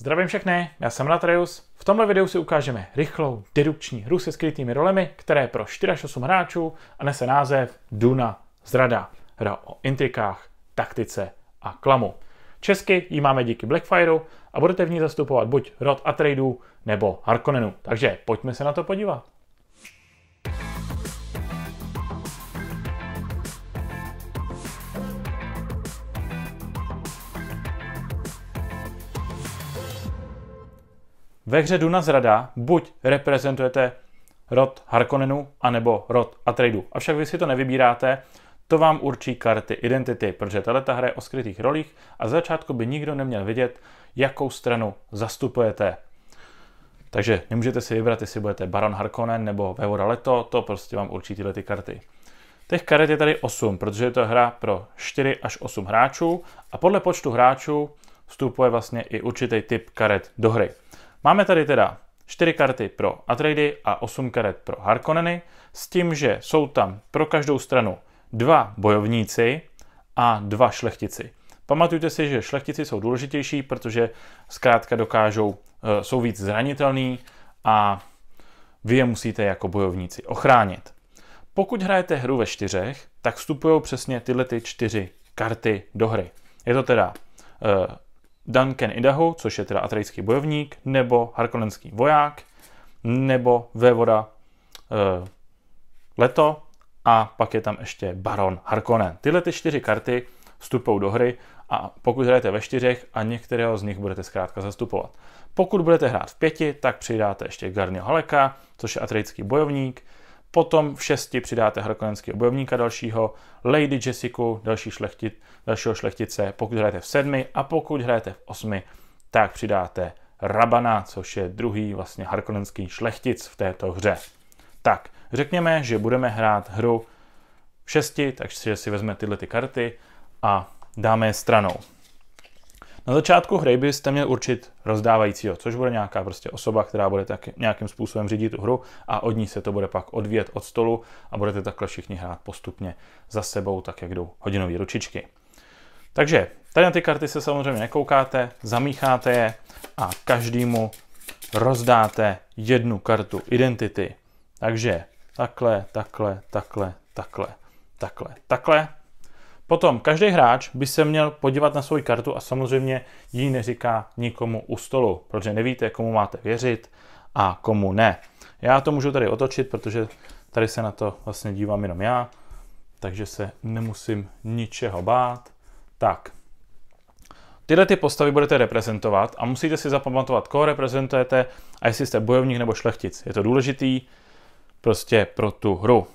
Zdravím všechny, já jsem Ratreus. V tomhle videu si ukážeme rychlou dedukční hru se skrytými rolemi, které pro 4 až 8 hráčů a nese název Duna zrada. Hra o intrikách, taktice a klamu. Česky ji máme díky Blackfireu a budete v ní zastupovat buď Rod Atreidů nebo Harkonnenu. Takže pojďme se na to podívat. Ve hře Duna zrada buď reprezentujete rod Harkonnenu, anebo rod Atreidu. Avšak vy si to nevybíráte, to vám určí karty identity, protože ta hra je o skrytých rolích a z začátku by nikdo neměl vidět, jakou stranu zastupujete. Takže nemůžete si vybrat, jestli budete Baron Harkonnen nebo Vevora Leto, to prostě vám určí tyhle ty karty. Těch karet je tady 8, protože je to hra pro 4 až 8 hráčů a podle počtu hráčů vstupuje vlastně i určitý typ karet do hry. Máme tady teda 4 karty pro Atreidy a 8 karet pro Harkonneny, s tím, že jsou tam pro každou stranu dva bojovníci a dva šlechtici. Pamatujte si, že šlechtici jsou důležitější, protože zkrátka dokážou, eh, jsou víc zranitelní a vy je musíte jako bojovníci ochránit. Pokud hrajete hru ve čtyřech, tak vstupují přesně tyhle ty čtyři karty do hry. Je to teda eh, Duncan Idaho, což je teda atrejský bojovník, nebo harkonenský voják, nebo vévoda e, eh, Leto a pak je tam ještě Baron Harkonnen. Tyhle ty čtyři karty vstupují do hry a pokud hrajete ve čtyřech a některého z nich budete zkrátka zastupovat. Pokud budete hrát v pěti, tak přidáte ještě Garnio Haleka, což je atrejský bojovník, Potom v šesti přidáte harkonenského bojovníka dalšího, Lady Jessica, další šlechtit, dalšího šlechtice, pokud hrajete v sedmi a pokud hrajete v osmi, tak přidáte Rabana, což je druhý vlastně harkonenský šlechtic v této hře. Tak, řekněme, že budeme hrát hru v šesti, takže si vezme tyhle ty karty a dáme je stranou. Na začátku hry byste měli určit rozdávajícího, což bude nějaká prostě osoba, která bude tak nějakým způsobem řídit tu hru a od ní se to bude pak odvíjet od stolu a budete takhle všichni hrát postupně za sebou, tak jak jdou hodinové ručičky. Takže tady na ty karty se samozřejmě nekoukáte, zamícháte je a každému rozdáte jednu kartu identity. Takže takhle, takhle, takhle, takhle, takhle, takhle Potom každý hráč by se měl podívat na svou kartu a samozřejmě ji neříká nikomu u stolu, protože nevíte, komu máte věřit a komu ne. Já to můžu tady otočit, protože tady se na to vlastně dívám jenom já, takže se nemusím ničeho bát. Tak, Tyhle ty postavy budete reprezentovat a musíte si zapamatovat, koho reprezentujete a jestli jste bojovník nebo šlechtic. Je to důležitý prostě pro tu hru.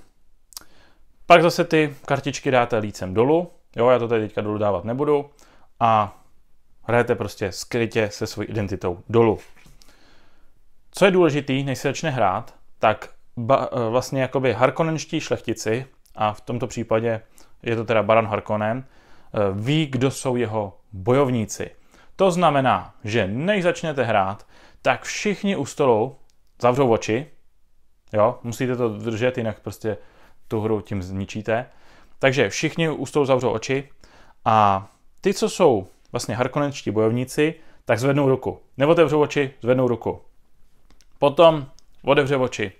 Pak zase ty kartičky dáte lícem dolů, jo, já to tady teďka dolů dávat nebudu, a hrajete prostě skrytě se svojí identitou dolů. Co je důležitý, než se začne hrát, tak ba, eh, vlastně jakoby harkonenští šlechtici, a v tomto případě je to teda Baran Harkonnen, eh, ví, kdo jsou jeho bojovníci. To znamená, že než začnete hrát, tak všichni u stolu zavřou oči, jo, musíte to držet, jinak prostě tu hru tím zničíte. Takže všichni už tou zavřou oči a ty, co jsou vlastně harkonenčtí bojovníci, tak zvednou ruku. Neotevřou oči, zvednou ruku. Potom otevře oči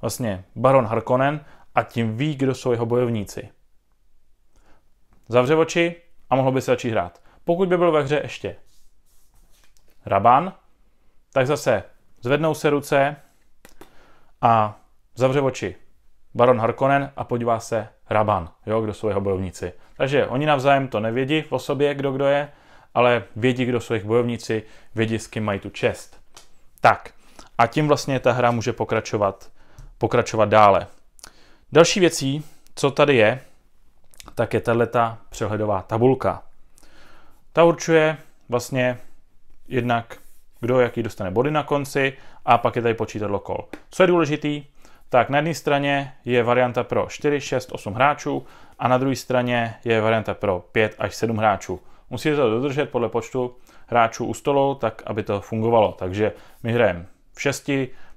vlastně baron Harkonnen a tím ví, kdo jsou jeho bojovníci. Zavře oči a mohlo by se začít hrát. Pokud by byl ve hře ještě Raban, tak zase zvednou se ruce a zavře oči. Baron Harkonnen a podívá se Raban, jo, kdo jsou jeho bojovníci. Takže oni navzájem to nevědí v osobě, kdo kdo je, ale vědí, kdo jsou jejich bojovníci, vědí, s kým mají tu čest. Tak, a tím vlastně ta hra může pokračovat, pokračovat dále. Další věcí, co tady je, tak je tato přehledová tabulka. Ta určuje vlastně jednak, kdo jaký dostane body na konci a pak je tady počítadlo kol. Co je důležitý, tak na jedné straně je varianta pro 4, 6, 8 hráčů a na druhé straně je varianta pro 5 až 7 hráčů. Musíte to dodržet podle počtu hráčů u stolu, tak aby to fungovalo. Takže my hrajeme v 6,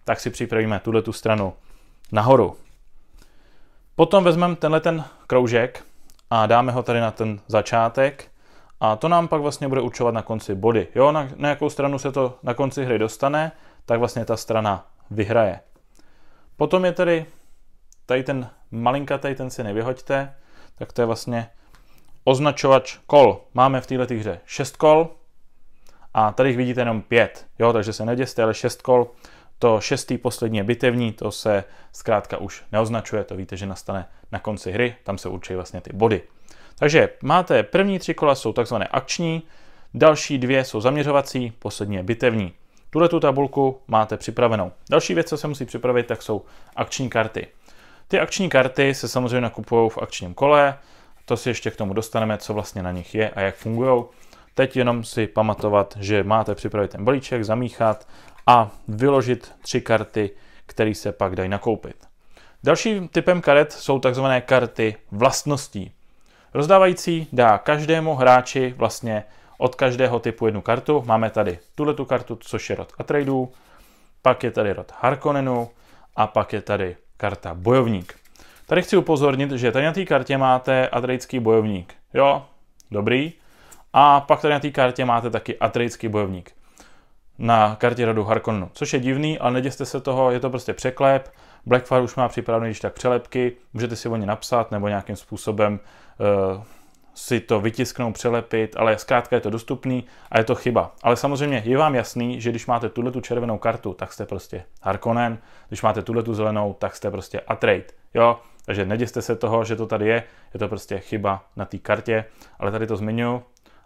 tak si připravíme tuhle tu stranu nahoru. Potom vezmeme tenhle ten kroužek a dáme ho tady na ten začátek a to nám pak vlastně bude určovat na konci body. Jo, na, na jakou stranu se to na konci hry dostane, tak vlastně ta strana vyhraje. Potom je tady tady ten malinka, tady ten si nevyhoďte, tak to je vlastně označovač kol. Máme v této hře 6 kol a tady jich vidíte jenom 5. Jo, takže se neděste, ale 6 kol, to šestý poslední je bitevní, to se zkrátka už neoznačuje, to víte, že nastane na konci hry, tam se určují vlastně ty body. Takže máte první tři kola jsou takzvané akční, další dvě jsou zaměřovací, poslední je bitevní. Tuhle tu tabulku máte připravenou. Další věc, co se musí připravit, tak jsou akční karty. Ty akční karty se samozřejmě nakupují v akčním kole, to si ještě k tomu dostaneme, co vlastně na nich je a jak fungují. Teď jenom si pamatovat, že máte připravit ten balíček, zamíchat a vyložit tři karty, které se pak dají nakoupit. Dalším typem karet jsou takzvané karty vlastností. Rozdávající dá každému hráči vlastně od každého typu jednu kartu. Máme tady tuhle tu kartu, což je rod Atreidů, pak je tady rod Harkonnenů a pak je tady karta Bojovník. Tady chci upozornit, že tady na té kartě máte Atreidský bojovník. Jo, dobrý. A pak tady na té kartě máte taky Atreidský bojovník na kartě rodu Harkonnenu, což je divný, ale neděste se toho, je to prostě překlep. Blackfire už má připravený když tak přelepky, můžete si o ně napsat nebo nějakým způsobem uh, si to vytisknout, přelepit, ale zkrátka je to dostupný a je to chyba. Ale samozřejmě je vám jasný, že když máte tuhle tu červenou kartu, tak jste prostě Harkonnen, když máte tuhle tu zelenou, tak jste prostě Atrade. Jo, takže neděste se toho, že to tady je, je to prostě chyba na té kartě, ale tady to zmiňuji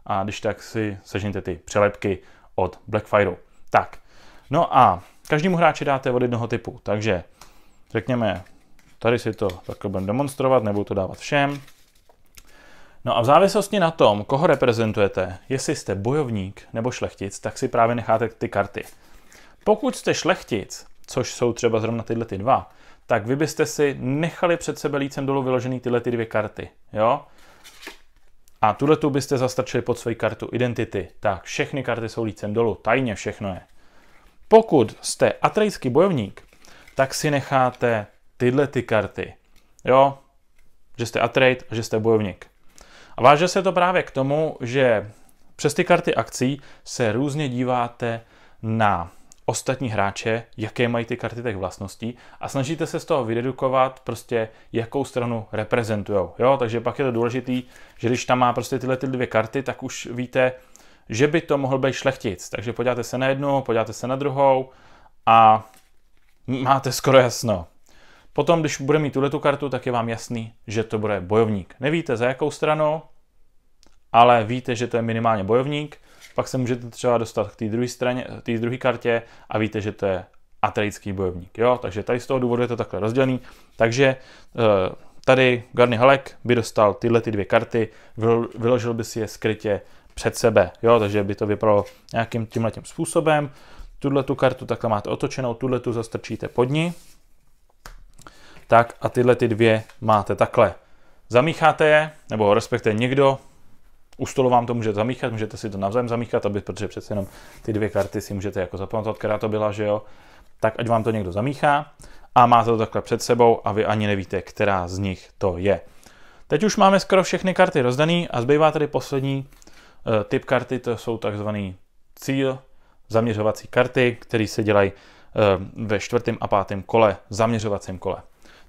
a když tak si sežněte ty přelepky od Blackfireu. Tak, no a každému hráči dáte od jednoho typu, takže řekněme, tady si to takhle budeme demonstrovat, nebudu to dávat všem, No a v závislosti na tom, koho reprezentujete, jestli jste bojovník nebo šlechtic, tak si právě necháte ty karty. Pokud jste šlechtic, což jsou třeba zrovna tyhle ty dva, tak vy byste si nechali před sebe lícem dolů vyložený tyhle ty dvě karty. Jo? A tuhle tu byste zastrčili pod svoji kartu identity. Tak všechny karty jsou lícem dolů, tajně všechno je. Pokud jste atrejský bojovník, tak si necháte tyhle ty karty. Jo, že jste atrejt a že jste bojovník. A váže se to právě k tomu, že přes ty karty akcí se různě díváte na ostatní hráče, jaké mají ty karty těch vlastností a snažíte se z toho vydedukovat prostě, jakou stranu reprezentujou. Jo, takže pak je to důležitý, že když tam má prostě tyhle ty dvě karty, tak už víte, že by to mohl být šlechtic. Takže podíváte se na jednu, podíváte se na druhou a máte skoro jasno. Potom, když bude mít tuto kartu, tak je vám jasný, že to bude bojovník. Nevíte za jakou stranou, ale víte, že to je minimálně bojovník. Pak se můžete třeba dostat k té druhé straně, té druhé kartě a víte, že to je atletický bojovník. Jo? Takže tady z toho důvodu je to takhle rozdělený. Takže eh, tady Garny Halek by dostal tyhle ty dvě karty, vyložil by si je skrytě před sebe. Jo? Takže by to vypadalo nějakým tímhle způsobem. Tuhle tu kartu takhle máte otočenou, tuhle tu zastrčíte pod ní tak a tyhle ty dvě máte takhle. Zamícháte je, nebo respektive někdo, u stolu vám to můžete zamíchat, můžete si to navzájem zamíchat, aby, protože přece jenom ty dvě karty si můžete jako zapamatovat, která to byla, že jo. Tak ať vám to někdo zamíchá a máte to takhle před sebou a vy ani nevíte, která z nich to je. Teď už máme skoro všechny karty rozdaný a zbývá tady poslední eh, typ karty, to jsou takzvaný cíl, zaměřovací karty, které se dělají eh, ve čtvrtém a pátém kole, zaměřovacím kole.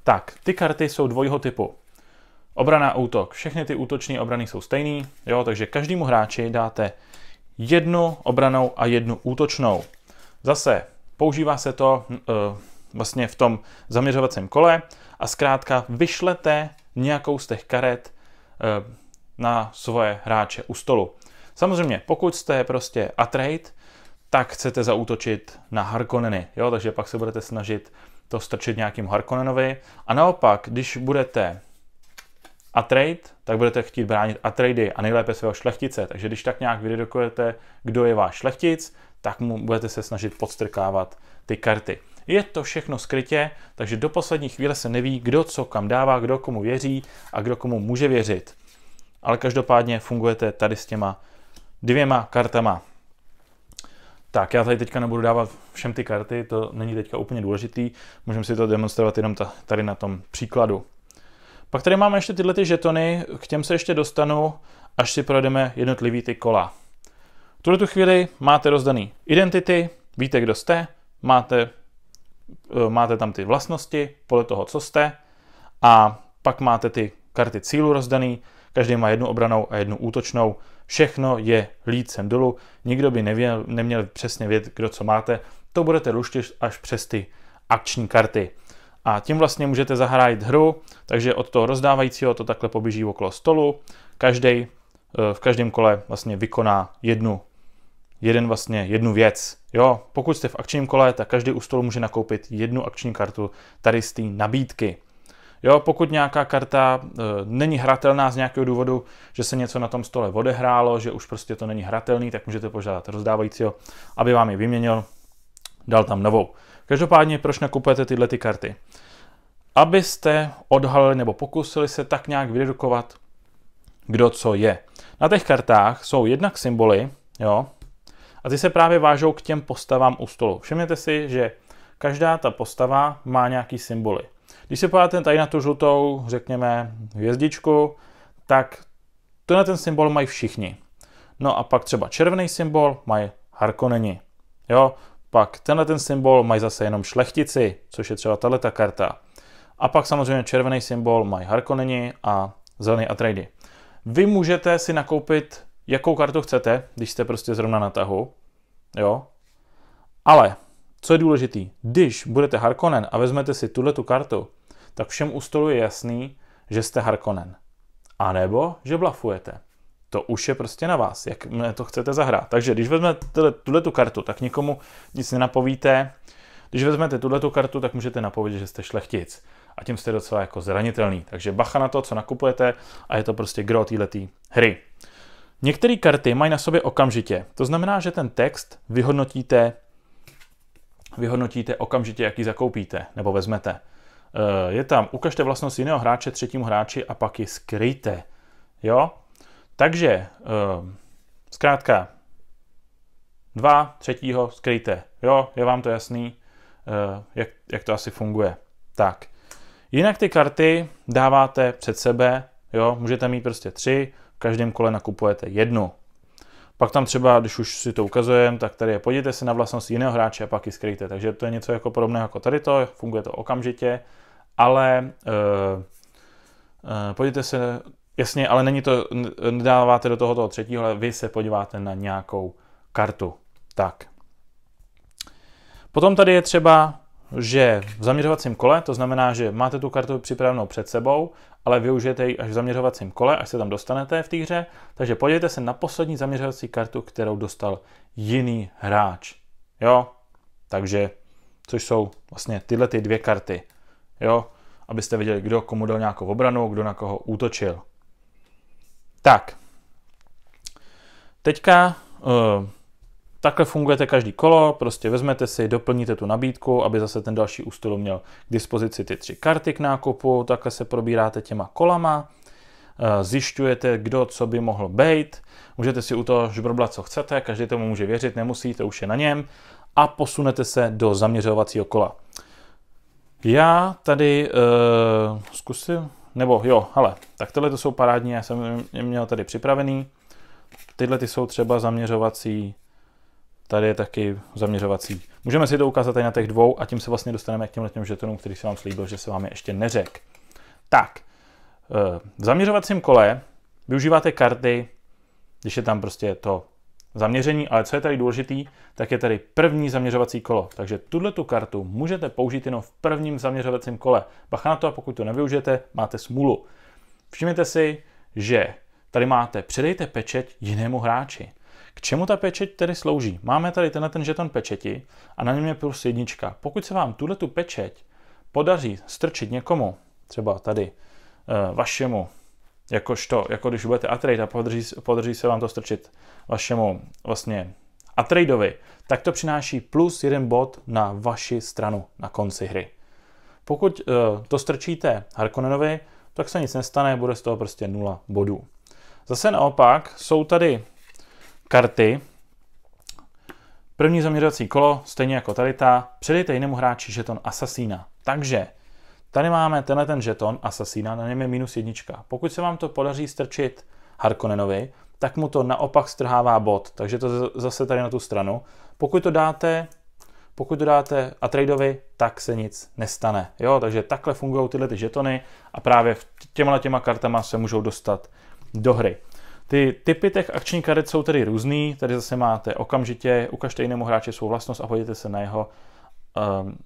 Tak, ty karty jsou dvojího typu. Obrana, útok. Všechny ty útoční obrany jsou stejný, jo, takže každému hráči dáte jednu obranou a jednu útočnou. Zase používá se to uh, vlastně v tom zaměřovacím kole a zkrátka vyšlete nějakou z těch karet uh, na svoje hráče u stolu. Samozřejmě, pokud jste prostě a trade, tak chcete zautočit na Harkonneny, jo, takže pak se budete snažit to strčit nějakým Harkonnenovi. A naopak, když budete trade, tak budete chtít bránit Atrady a nejlépe svého šlechtice. Takže když tak nějak vydedukujete, kdo je váš šlechtic, tak mu budete se snažit podstrkávat ty karty. Je to všechno skrytě, takže do poslední chvíle se neví, kdo co kam dává, kdo komu věří a kdo komu může věřit. Ale každopádně fungujete tady s těma dvěma kartama. Tak, já tady teďka nebudu dávat všem ty karty, to není teďka úplně důležitý, můžeme si to demonstrovat jenom tady na tom příkladu. Pak tady máme ještě tyhle ty žetony, k těm se ještě dostanu, až si projdeme jednotlivý ty kola. V tuto chvíli máte rozdaný identity, víte, kdo jste, máte, eh, máte tam ty vlastnosti podle toho, co jste a pak máte ty karty cílu rozdaný, Každý má jednu obranou a jednu útočnou. Všechno je lícem dolů. Nikdo by nevěl, neměl přesně vědět, kdo co máte. To budete luštit až přes ty akční karty. A tím vlastně můžete zahrát hru, takže od toho rozdávajícího to takhle poběží okolo stolu. Každý eh, v každém kole vlastně vykoná jednu jeden vlastně jednu věc. Jo, pokud jste v akčním kole, tak každý u stolu může nakoupit jednu akční kartu tady z té nabídky. Jo, pokud nějaká karta e, není hratelná z nějakého důvodu, že se něco na tom stole odehrálo, že už prostě to není hratelný, tak můžete požádat rozdávajícího, aby vám ji vyměnil, dal tam novou. Každopádně, proč nakupujete tyhle ty karty? Abyste odhalili nebo pokusili se tak nějak vydedukovat, kdo co je. Na těch kartách jsou jednak symboly, jo, a ty se právě vážou k těm postavám u stolu. Všimněte si, že každá ta postava má nějaký symboly. Když se podíváte tady na tu žlutou, řekněme, hvězdičku, tak na ten symbol mají všichni. No a pak třeba červený symbol mají Harkonneni. Jo, pak tenhle ten symbol mají zase jenom šlechtici, což je třeba tato karta. A pak samozřejmě červený symbol mají Harkonneni a zelený Atreidy. Vy můžete si nakoupit, jakou kartu chcete, když jste prostě zrovna na tahu. Jo? Ale co je důležitý? Když budete Harkonnen a vezmete si tuhle tu kartu, tak všem u stolu je jasný, že jste Harkonnen. A nebo, že blafujete. To už je prostě na vás, jak to chcete zahrát. Takže když vezmete tuhle tu kartu, tak nikomu nic nenapovíte. Když vezmete tuhle tu kartu, tak můžete napovědět, že jste šlechtic. A tím jste docela jako zranitelný. Takže bacha na to, co nakupujete a je to prostě gro této hry. Některé karty mají na sobě okamžitě. To znamená, že ten text vyhodnotíte vyhodnotíte okamžitě, jaký zakoupíte nebo vezmete. Eh, je tam, ukažte vlastnost jiného hráče třetímu hráči a pak ji skryjte. Jo? Takže, eh, zkrátka, dva, třetího skryjte. Jo, je vám to jasný, eh, jak, jak to asi funguje. Tak, jinak ty karty dáváte před sebe, jo, můžete mít prostě tři, v každém kole nakupujete jednu. Pak tam třeba, když už si to ukazujeme, tak tady je podívejte se na vlastnost jiného hráče a pak ji skryjte. Takže to je něco jako podobného jako tady to, funguje to okamžitě, ale uh, uh, podívejte se, jasně, ale není to, nedáváte do toho toho třetího, ale vy se podíváte na nějakou kartu. Tak. Potom tady je třeba že v zaměřovacím kole, to znamená, že máte tu kartu připravenou před sebou, ale využijete ji až v zaměřovacím kole, až se tam dostanete v té hře, takže podívejte se na poslední zaměřovací kartu, kterou dostal jiný hráč. Jo, takže, což jsou vlastně tyhle ty dvě karty. Jo, abyste věděli, kdo komu dal nějakou obranu, kdo na koho útočil. Tak, teďka uh, Takhle fungujete každý kolo, prostě vezmete si, doplníte tu nabídku, aby zase ten další ústol měl k dispozici ty tři karty k nákupu, takhle se probíráte těma kolama, eh, zjišťujete, kdo co by mohl být, můžete si u toho žbroblat, co chcete, každý tomu může věřit, nemusí, to už je na něm, a posunete se do zaměřovacího kola. Já tady uh, zkusím, nebo jo, ale tak tyhle to jsou parádní, já jsem je měl tady připravený. Tyhle ty jsou třeba zaměřovací Tady je taky zaměřovací. Můžeme si to ukázat i na těch dvou a tím se vlastně dostaneme k těm těm žetonům, který jsem vám slíbil, že se vám je ještě neřek. Tak, eh, v zaměřovacím kole využíváte karty, když je tam prostě to zaměření, ale co je tady důležitý, tak je tady první zaměřovací kolo. Takže tuhle tu kartu můžete použít jenom v prvním zaměřovacím kole. Bacha na to a pokud to nevyužijete, máte smůlu. Všimněte si, že tady máte předejte pečeť jinému hráči. K čemu ta pečeť tedy slouží? Máme tady tenhle ten žeton pečeti a na něm je plus jednička. Pokud se vám tuhle tu pečeť podaří strčit někomu, třeba tady eh, vašemu, jakožto, jako když budete atrade a podrží, podrží se vám to strčit vašemu vlastně Atradeovi, tak to přináší plus jeden bod na vaši stranu na konci hry. Pokud eh, to strčíte Harkonnenovi, tak se nic nestane, bude z toho prostě nula bodů. Zase naopak jsou tady karty. První zaměřovací kolo, stejně jako tady ta, předejte jinému hráči žeton Asasína. Takže tady máme tenhle ten žeton Asasína, na něm je minus jednička. Pokud se vám to podaří strčit Harkonnenovi, tak mu to naopak strhává bod, takže to zase tady na tu stranu. Pokud to dáte, pokud to dáte a tak se nic nestane. Jo, takže takhle fungují tyhle ty žetony a právě těma těma kartama se můžou dostat do hry. Ty typy těch akční karet jsou tedy různý, tady zase máte okamžitě, ukažte jinému hráči svou vlastnost a podívejte se na jeho um,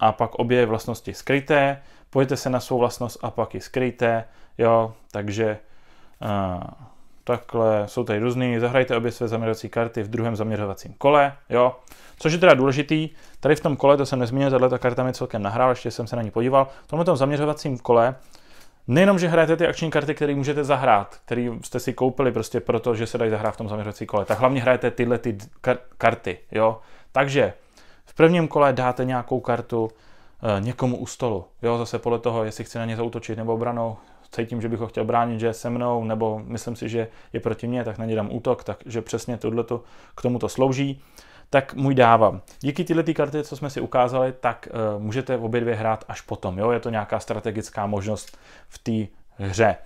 a pak obě vlastnosti skryté, pojďte se na svou vlastnost a pak i skryté, jo, takže uh, takhle jsou tady různý, zahrajte obě své zaměřovací karty v druhém zaměřovacím kole, jo, což je teda důležitý, tady v tom kole, to jsem nezmínil, tato karta mi celkem nahrál, ještě jsem se na ní podíval, v tomhle tom zaměřovacím kole nejenom, že hrajete ty akční karty, které můžete zahrát, které jste si koupili prostě proto, že se dají zahrát v tom zaměřovací kole, tak hlavně hrajete tyhle ty kar- karty, jo. Takže v prvním kole dáte nějakou kartu e, někomu u stolu, jo, zase podle toho, jestli chci na ně zautočit nebo obranou, cítím, že bych ho chtěl bránit, že je se mnou, nebo myslím si, že je proti mně, tak na ně dám útok, takže přesně tohle k tomuto slouží tak mu ji dávám. Díky tyhle ty karty, co jsme si ukázali, tak uh, můžete obě dvě hrát až potom. Jo? Je to nějaká strategická možnost v té hře.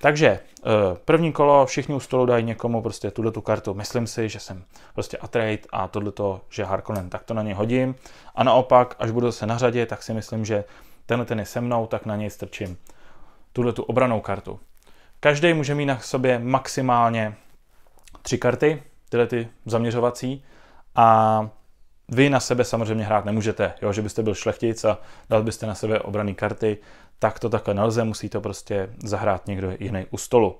Takže eh, první kolo všichni u stolu dají někomu prostě tuhle tu kartu. Myslím si, že jsem prostě atrejt a tohleto, že Harkonnen, tak to na něj hodím. A naopak, až budu se na řadě, tak si myslím, že tenhle ten je se mnou, tak na něj strčím tuhle tu obranou kartu. Každý může mít na sobě maximálně tři karty, tyhle ty zaměřovací, a vy na sebe samozřejmě hrát nemůžete, jo, že byste byl šlechtic a dal byste na sebe obraný karty, tak to takhle nelze, musí to prostě zahrát někdo jiný u stolu.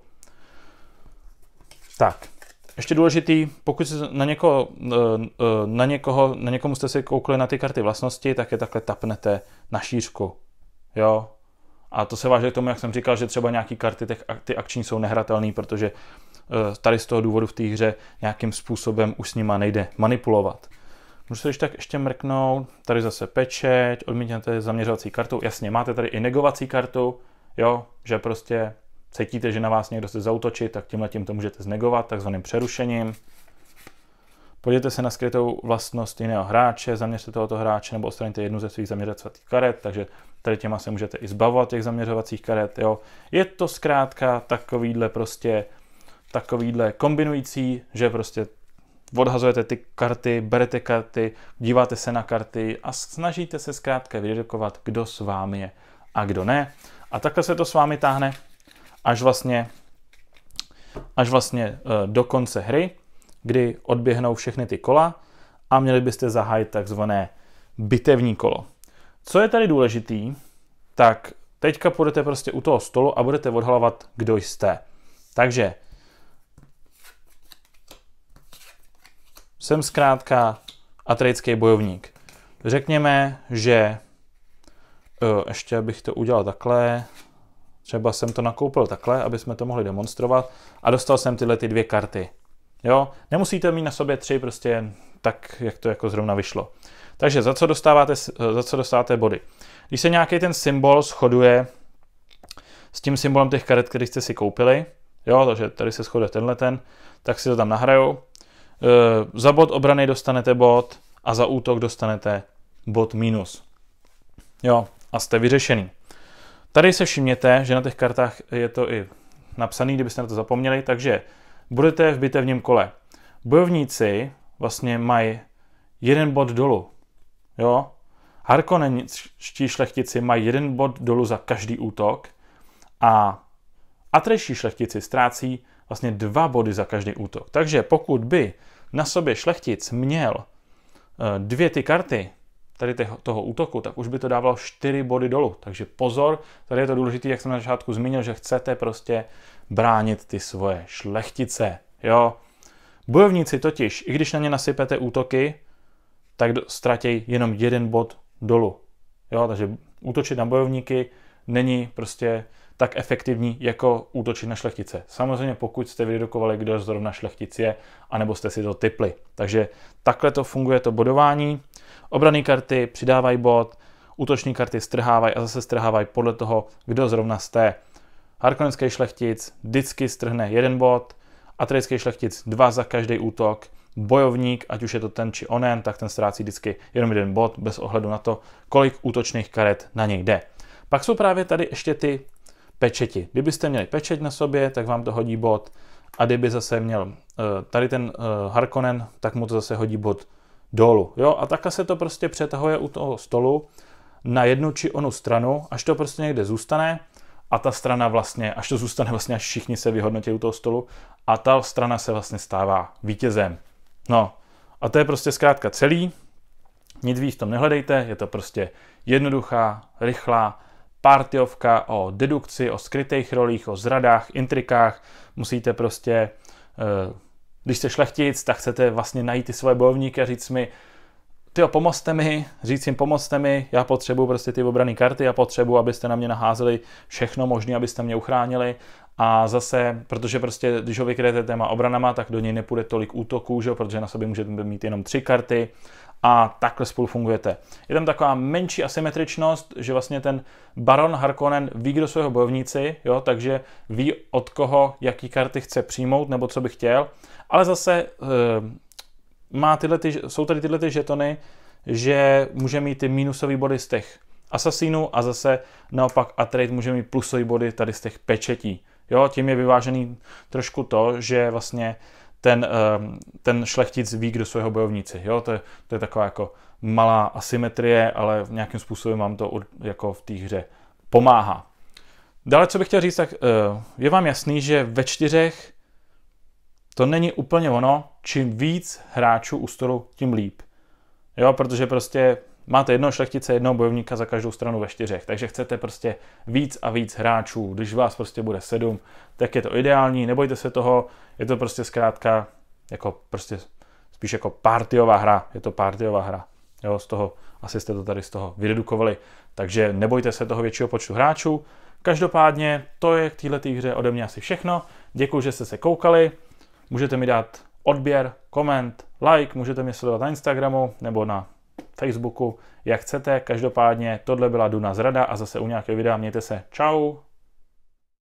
Tak, ještě důležitý, pokud na, někoho, eh, eh, na, někoho, na někomu jste si koukli na ty karty vlastnosti, tak je takhle tapnete na šířku. Jo? A to se váže k tomu, jak jsem říkal, že třeba nějaký karty, ty akční jsou nehratelné, protože Eh, tady z toho důvodu v té hře nějakým způsobem už s nima nejde manipulovat. Můžu se tak ještě mrknout, tady zase pečeť, odmítněte zaměřovací kartu jasně, máte tady i negovací kartu, jo, že prostě cítíte, že na vás někdo se zautočit, tak tímhle tím to můžete znegovat, takzvaným přerušením. Podívejte se na skrytou vlastnost jiného hráče, zaměřte tohoto hráče nebo odstraníte jednu ze svých zaměřovacích karet, takže tady těma se můžete i zbavovat těch zaměřovacích karet. Jo. Je to zkrátka takovýhle prostě takovýhle kombinující, že prostě odhazujete ty karty, berete karty, díváte se na karty a snažíte se zkrátka vydedukovat, kdo s vámi je a kdo ne. A takhle se to s vámi táhne až vlastně, až vlastně eh, do konce hry, kdy odběhnou všechny ty kola a měli byste zahájit takzvané bitevní kolo. Co je tady důležitý, tak teďka půjdete prostě u toho stolu a budete odhalovat, kdo jste. Takže Jsem zkrátka atrejský bojovník. Řekněme, že e, ještě bych to udělal takhle, třeba jsem to nakoupil takhle, aby jsme to mohli demonstrovat a dostal jsem tyhle ty dvě karty. Jo, nemusíte mít na sobě tři, prostě tak, jak to jako zrovna vyšlo. Takže za co dostáváte, e, za co dostáváte body? Když se nějaký ten symbol shoduje s tím symbolem těch karet, který jste si koupili, jo, takže tady se shoduje tenhle ten, tak si to tam nahrajou. Eh, za bod obrany dostanete bod a za útok dostanete bod minus. Jo, a jste vyřešený. Tady se všimněte, že na těch kartách je to i napsané, kdybyste na to zapomněli, takže budete v bitevním kole. Bojovníci vlastně mají jeden bod dolů. Jo? Harkonenští šlechtici mají jeden bod dolů za každý útok a atrejší šlechtici ztrácí vlastně dva body za každý útok. Takže pokud by na sobě šlechtic měl eh, dvě ty karty tady toho útoku, tak už by to dávalo čtyři body dolů. Takže pozor, tady je to důležité, jak jsem na začátku zmínil, že chcete prostě bránit ty svoje šlechtice. Jo? Bojovníci totiž, i když na ně nasypete útoky, tak ztratí jenom jeden bod dolů. Jo? Takže útočit na bojovníky není prostě tak efektivní jako útočit na šlechtice. Samozřejmě pokud jste vydokovali kdo zrovna šlechtic je, anebo jste si to typli. Takže takhle to funguje to bodování. Obrané karty přidávají bod, útoční karty strhávají a zase strhávají podle toho, kdo zrovna jste. Harkonenský šlechtic vždycky strhne jeden bod, atrejský šlechtic dva za každý útok, bojovník, ať už je to ten či onen, tak ten ztrácí vždycky jenom jeden bod bez ohledu na to, kolik útočných karet na něj jde. Pak jsou právě tady ještě ty pečeti. Kdybyste měli pečeť na sobě, tak vám to hodí bod. A kdyby zase měl eh, tady ten eh, Harkonnen, tak mu to zase hodí bod dolů. Jo? A takhle se to prostě přetahuje u toho stolu na jednu či onu stranu, až to prostě někde zůstane a ta strana vlastně, až to zůstane vlastně, až všichni se vyhodnotí u toho stolu a ta strana se vlastně stává vítězem. No a to je prostě zkrátka celý, nic víc v tom nehledejte, je to prostě jednoduchá, rychlá partyovka o dedukci, o skrytých rolích, o zradách, intrikách. Musíte prostě, eh, když jste šlechtic, tak chcete vlastně najít ty svoje bojovníky a říct mi, jo, pomozte mi, říct jim pomozte mi, já potřebuji prostě ty obrané karty, já potřebuji, abyste na mě naházeli všechno možné, abyste mě uchránili a zase, protože prostě, když ho vykryjete téma obranama, tak do něj nepůjde tolik útoků, že protože na sobě můžete mít jenom tři karty, a takhle spolu fungujete. Je tam taková menší asymetričnost, že vlastně ten baron Harkonnen ví, kdo svého bojovníci, jo, takže ví od koho, jaký karty chce přijmout nebo co by chtěl, ale zase e, má tyhle ty, jsou tady tyhle ty žetony, že může mít ty minusové body z těch asasínů a zase naopak Atrade může mít plusové body tady z těch pečetí. Jo, tím je vyvážený trošku to, že vlastně ten, eh, ten šlechtic ví, kdo jsou jeho bojovníci. Jo? To, je, to je taková jako malá asymetrie, ale v nějakým způsobem vám to jako v té hře pomáhá. Dále, co bych chtěl říct, tak eh, je vám jasný, že ve čtyřech to není úplně ono, čím víc hráčů u stolu, tím líp. Jo, protože prostě Máte jednoho šlechtice, jednoho bojovníka za každou stranu ve čtyřech, takže chcete prostě víc a víc hráčů. Když vás prostě bude sedm, tak je to ideální, nebojte se toho, je to prostě zkrátka jako prostě spíš jako partiová hra, je to partiová hra. Jo, z toho, asi jste to tady z toho vyredukovali, takže nebojte se toho většího počtu hráčů. Každopádně to je k této hře ode mě asi všechno. Děkuji, že jste se koukali. Můžete mi dát odběr, koment, like, můžete mě sledovat na Instagramu nebo na Facebooku, jak chcete. Každopádně tohle byla Duna Zrada a zase u nějakého videa mějte se. Čau!